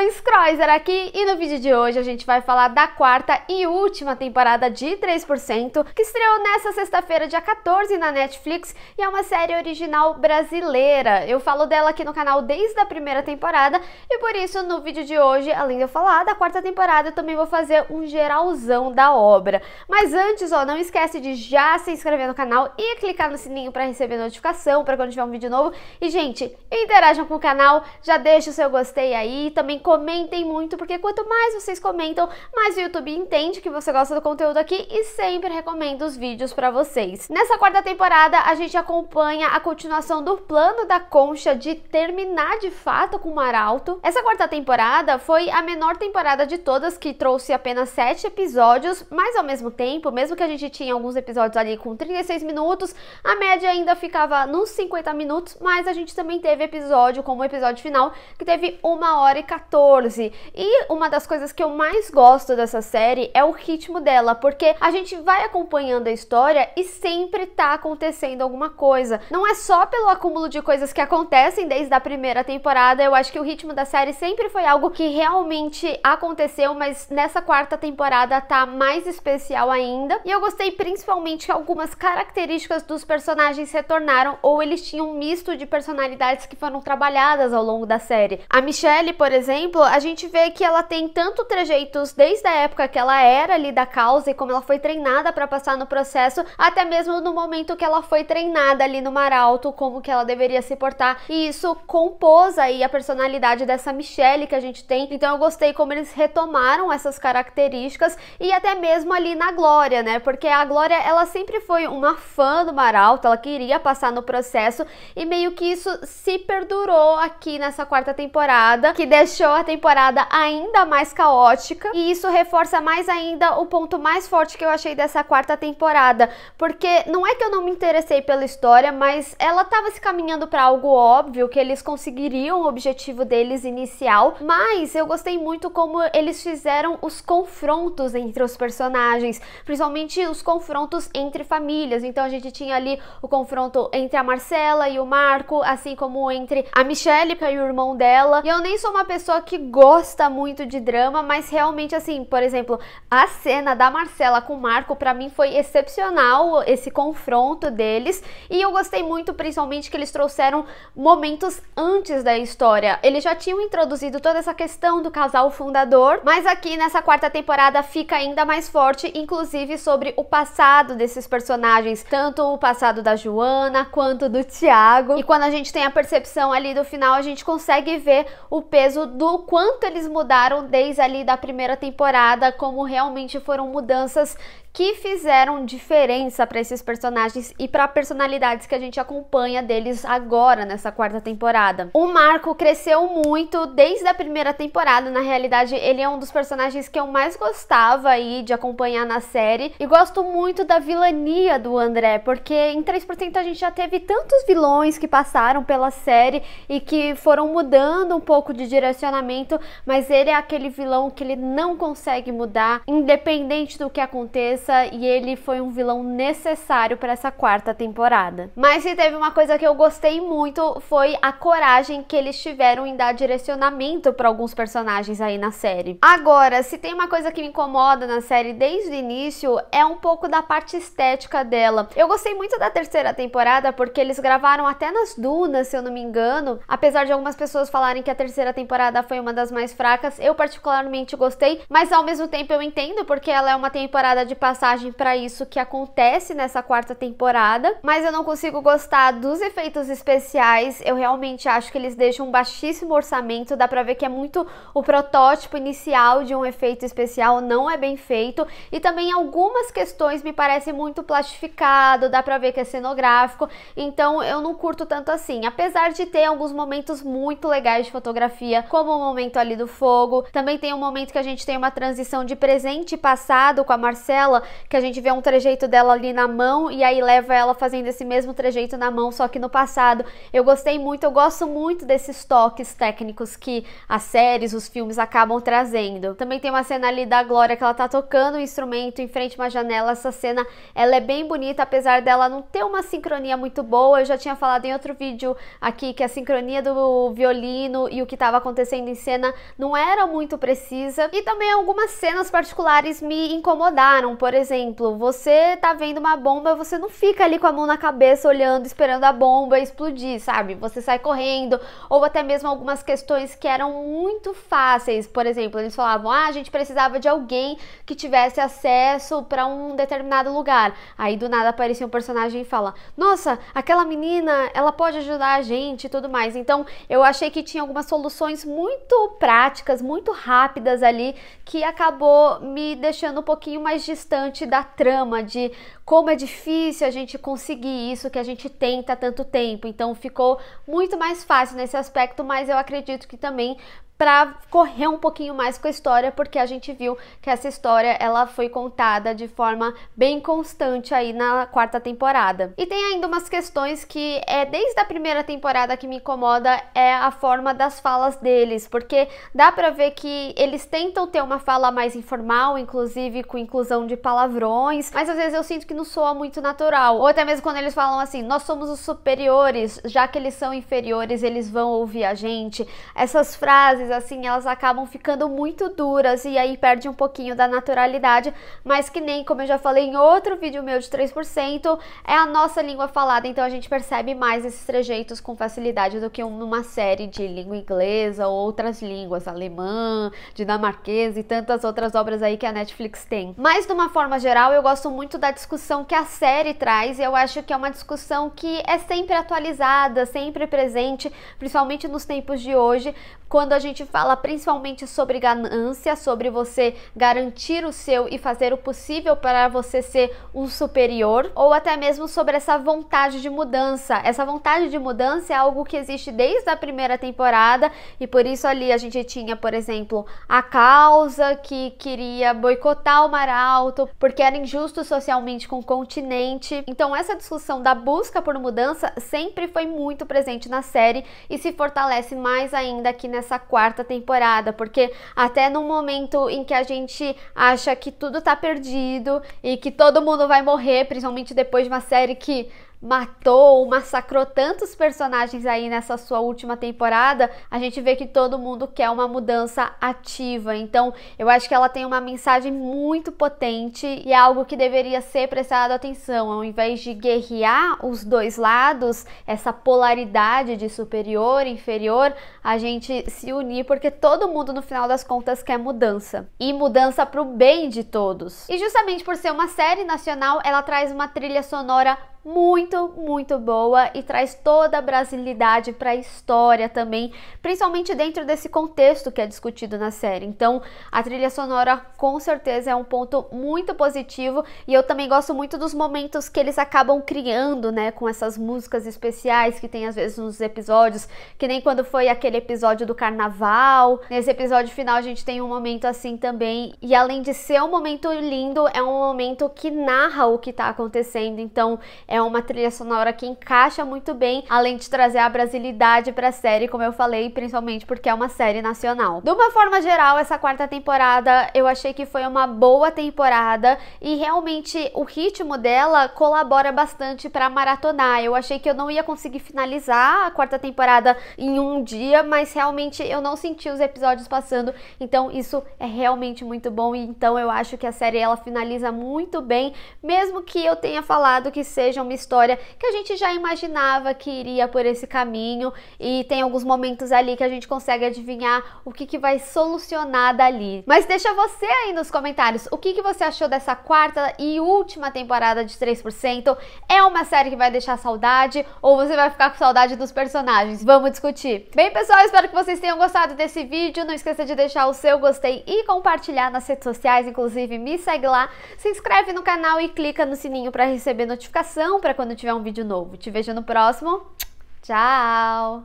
sou Scroizer aqui e no vídeo de hoje a gente vai falar da quarta e última temporada de 3%, que estreou nessa sexta-feira, dia 14, na Netflix, e é uma série original brasileira. Eu falo dela aqui no canal desde a primeira temporada e por isso no vídeo de hoje, além de eu falar da quarta temporada, eu também vou fazer um geralzão da obra. Mas antes, ó, não esquece de já se inscrever no canal e clicar no sininho para receber notificação para quando tiver um vídeo novo. E gente, interajam com o canal, já deixa o seu gostei aí, e também comentem muito, porque quanto mais vocês comentam, mais o YouTube entende que você gosta do conteúdo aqui e sempre recomenda os vídeos para vocês. Nessa quarta temporada, a gente acompanha a continuação do plano da Concha de terminar de fato com o Maralto. Essa quarta temporada foi a menor temporada de todas, que trouxe apenas sete episódios, mas ao mesmo tempo, mesmo que a gente tinha alguns episódios ali com 36 minutos, a média ainda ficava nos 50 minutos, mas a gente também teve episódio, como o episódio final, que teve uma hora e 14 14. E uma das coisas que eu mais gosto dessa série é o ritmo dela, porque a gente vai acompanhando a história e sempre tá acontecendo alguma coisa. Não é só pelo acúmulo de coisas que acontecem desde a primeira temporada, eu acho que o ritmo da série sempre foi algo que realmente aconteceu, mas nessa quarta temporada tá mais especial ainda. E eu gostei principalmente que algumas características dos personagens retornaram ou eles tinham um misto de personalidades que foram trabalhadas ao longo da série. A Michelle, por exemplo, exemplo, a gente vê que ela tem tanto trejeitos desde a época que ela era ali da causa e como ela foi treinada para passar no processo, até mesmo no momento que ela foi treinada ali no Maralto, como que ela deveria se portar. E isso compôs aí a personalidade dessa Michelle que a gente tem. Então eu gostei como eles retomaram essas características e até mesmo ali na Glória, né? Porque a Glória, ela sempre foi uma fã do Maralto, ela queria passar no processo e meio que isso se perdurou aqui nessa quarta temporada, que deixou a temporada ainda mais caótica e isso reforça mais ainda o ponto mais forte que eu achei dessa quarta temporada, porque não é que eu não me interessei pela história, mas ela estava se caminhando para algo óbvio que eles conseguiriam o objetivo deles inicial, mas eu gostei muito como eles fizeram os confrontos entre os personagens, principalmente os confrontos entre famílias. Então a gente tinha ali o confronto entre a Marcela e o Marco, assim como entre a Michelle e é o irmão dela. E eu nem sou uma pessoa que que gosta muito de drama, mas realmente assim, por exemplo, a cena da Marcela com o Marco para mim foi excepcional esse confronto deles e eu gostei muito principalmente que eles trouxeram momentos antes da história. Eles já tinham introduzido toda essa questão do casal fundador, mas aqui nessa quarta temporada fica ainda mais forte, inclusive sobre o passado desses personagens, tanto o passado da Joana quanto do Tiago. E quando a gente tem a percepção ali do final, a gente consegue ver o peso do o quanto eles mudaram desde ali da primeira temporada, como realmente foram mudanças que fizeram diferença para esses personagens e para personalidades que a gente acompanha deles agora nessa quarta temporada. O Marco cresceu muito desde a primeira temporada, na realidade ele é um dos personagens que eu mais gostava aí de acompanhar na série e gosto muito da vilania do André, porque em 3% a gente já teve tantos vilões que passaram pela série e que foram mudando um pouco de direcionamento, mas ele é aquele vilão que ele não consegue mudar, independente do que aconteça cabeça e ele foi um vilão necessário para essa quarta temporada. Mas se teve uma coisa que eu gostei muito foi a coragem que eles tiveram em dar direcionamento para alguns personagens aí na série. Agora, se tem uma coisa que me incomoda na série desde o início é um pouco da parte estética dela. Eu gostei muito da terceira temporada porque eles gravaram até nas dunas, se eu não me engano, apesar de algumas pessoas falarem que a terceira temporada foi uma das mais fracas, eu particularmente gostei, mas ao mesmo tempo eu entendo porque ela é uma temporada de passagem para isso que acontece nessa quarta temporada, mas eu não consigo gostar dos efeitos especiais. Eu realmente acho que eles deixam um baixíssimo orçamento, dá para ver que é muito o protótipo inicial de um efeito especial, não é bem feito. E também algumas questões me parecem muito plastificado, dá para ver que é cenográfico. Então eu não curto tanto assim, apesar de ter alguns momentos muito legais de fotografia, como o momento ali do fogo. Também tem um momento que a gente tem uma transição de presente e passado com a Marcela que a gente vê um trejeito dela ali na mão e aí leva ela fazendo esse mesmo trejeito na mão, só que no passado. Eu gostei muito, eu gosto muito desses toques técnicos que as séries, os filmes acabam trazendo. Também tem uma cena ali da Glória que ela tá tocando um instrumento em frente a uma janela. Essa cena, ela é bem bonita, apesar dela não ter uma sincronia muito boa. Eu já tinha falado em outro vídeo aqui que a sincronia do violino e o que estava acontecendo em cena não era muito precisa. E também algumas cenas particulares me incomodaram. Por por exemplo, você tá vendo uma bomba, você não fica ali com a mão na cabeça olhando, esperando a bomba explodir, sabe? Você sai correndo, ou até mesmo algumas questões que eram muito fáceis. Por exemplo, eles falavam: "Ah, a gente precisava de alguém que tivesse acesso para um determinado lugar". Aí do nada aparecia um personagem e fala: "Nossa, aquela menina, ela pode ajudar a gente" e tudo mais. Então, eu achei que tinha algumas soluções muito práticas, muito rápidas ali que acabou me deixando um pouquinho mais distante importante da trama, de como é difícil a gente conseguir isso que a gente tenta há tanto tempo. Então ficou muito mais fácil nesse aspecto, mas eu acredito que também para correr um pouquinho mais com a história, porque a gente viu que essa história ela foi contada de forma bem constante aí na quarta temporada. E tem ainda umas questões que é desde a primeira temporada que me incomoda é a forma das falas deles, porque dá para ver que eles tentam ter uma fala mais informal, inclusive com inclusão de palavrões, mas às vezes eu sinto que não soa muito natural. Ou até mesmo quando eles falam assim: "Nós somos os superiores, já que eles são inferiores, eles vão ouvir a gente". Essas frases assim, elas acabam ficando muito duras e aí perde um pouquinho da naturalidade, mas que nem, como eu já falei em outro vídeo meu de 3%, é a nossa língua falada, então a gente percebe mais esses trejeitos com facilidade do que numa série de língua inglesa ou outras línguas, alemã, dinamarquesa e tantas outras obras aí que a Netflix tem. Mas de uma forma geral, eu gosto muito da discussão que a série traz, e eu acho que é uma discussão que é sempre atualizada, sempre presente, principalmente nos tempos de hoje, quando a gente gente fala principalmente sobre ganância, sobre você garantir o seu e fazer o possível para você ser um superior, ou até mesmo sobre essa vontade de mudança. Essa vontade de mudança é algo que existe desde a primeira temporada e por isso ali a gente tinha, por exemplo, a causa que queria boicotar o mar alto porque era injusto socialmente com o continente. Então essa discussão da busca por mudança sempre foi muito presente na série e se fortalece mais ainda aqui nessa quarta quarta temporada, porque até no momento em que a gente acha que tudo tá perdido e que todo mundo vai morrer, principalmente depois de uma série que matou, massacrou tantos personagens aí nessa sua última temporada, a gente vê que todo mundo quer uma mudança ativa. Então, eu acho que ela tem uma mensagem muito potente e é algo que deveria ser prestado atenção. Ao invés de guerrear os dois lados, essa polaridade de superior e inferior, a gente se unir porque todo mundo no final das contas quer mudança e mudança para o bem de todos. E justamente por ser uma série nacional, ela traz uma trilha sonora muito, muito boa e traz toda a brasilidade para a história também, principalmente dentro desse contexto que é discutido na série. Então, a trilha sonora com certeza é um ponto muito positivo e eu também gosto muito dos momentos que eles acabam criando, né, com essas músicas especiais que tem às vezes nos episódios, que nem quando foi aquele episódio do carnaval. Nesse episódio final a gente tem um momento assim também e além de ser um momento lindo, é um momento que narra o que está acontecendo. Então, é uma trilha sonora que encaixa muito bem, além de trazer a brasilidade para a série, como eu falei, principalmente porque é uma série nacional. De uma forma geral, essa quarta temporada eu achei que foi uma boa temporada e realmente o ritmo dela colabora bastante para maratonar. Eu achei que eu não ia conseguir finalizar a quarta temporada em um dia, mas realmente eu não senti os episódios passando, então isso é realmente muito bom e então eu acho que a série ela finaliza muito bem, mesmo que eu tenha falado que seja seja uma história que a gente já imaginava que iria por esse caminho e tem alguns momentos ali que a gente consegue adivinhar o que, que vai solucionar dali. Mas deixa você aí nos comentários o que, que você achou dessa quarta e última temporada de 3%. É uma série que vai deixar saudade ou você vai ficar com saudade dos personagens? Vamos discutir. Bem, pessoal, espero que vocês tenham gostado desse vídeo. Não esqueça de deixar o seu gostei e compartilhar nas redes sociais, inclusive me segue lá, se inscreve no canal e clica no sininho para receber notificação notificação para quando tiver um vídeo novo. Te vejo no próximo. Tchau!